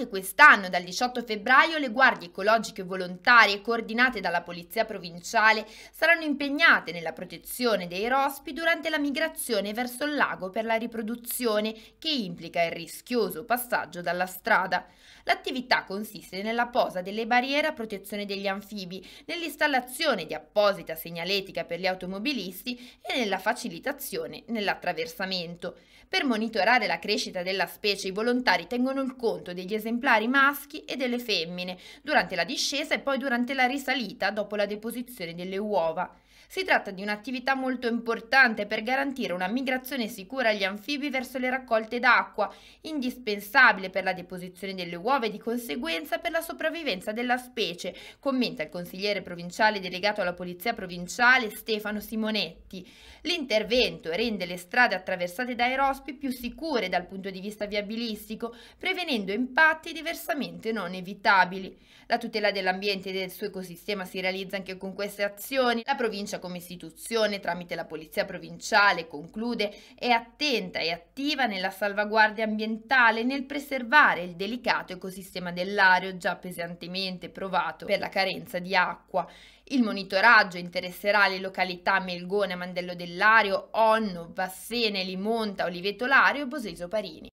Anche quest'anno, dal 18 febbraio, le guardie ecologiche volontarie, coordinate dalla Polizia Provinciale, saranno impegnate nella protezione dei rospi durante la migrazione verso il lago per la riproduzione, che implica il rischioso passaggio dalla strada. L'attività consiste nella posa delle barriere a protezione degli anfibi, nell'installazione di apposita segnaletica per gli automobilisti e nella facilitazione nell'attraversamento. Per monitorare la crescita della specie, i volontari tengono il conto degli esemplari esemplari maschi e delle femmine, durante la discesa e poi durante la risalita dopo la deposizione delle uova. Si tratta di un'attività molto importante per garantire una migrazione sicura agli anfibi verso le raccolte d'acqua, indispensabile per la deposizione delle uova e di conseguenza per la sopravvivenza della specie, commenta il consigliere provinciale delegato alla Polizia Provinciale Stefano Simonetti. L'intervento rende le strade attraversate dai rospi più sicure dal punto di vista viabilistico, prevenendo impatti impatti diversamente non evitabili. La tutela dell'ambiente e del suo ecosistema si realizza anche con queste azioni. La provincia come istituzione, tramite la polizia provinciale, conclude, è attenta e attiva nella salvaguardia ambientale nel preservare il delicato ecosistema dell'area già pesantemente provato per la carenza di acqua. Il monitoraggio interesserà le località Melgone, Mandello dell'Ario, Onno, Vassene, Limonta, Oliveto Lario e Boseso Parini.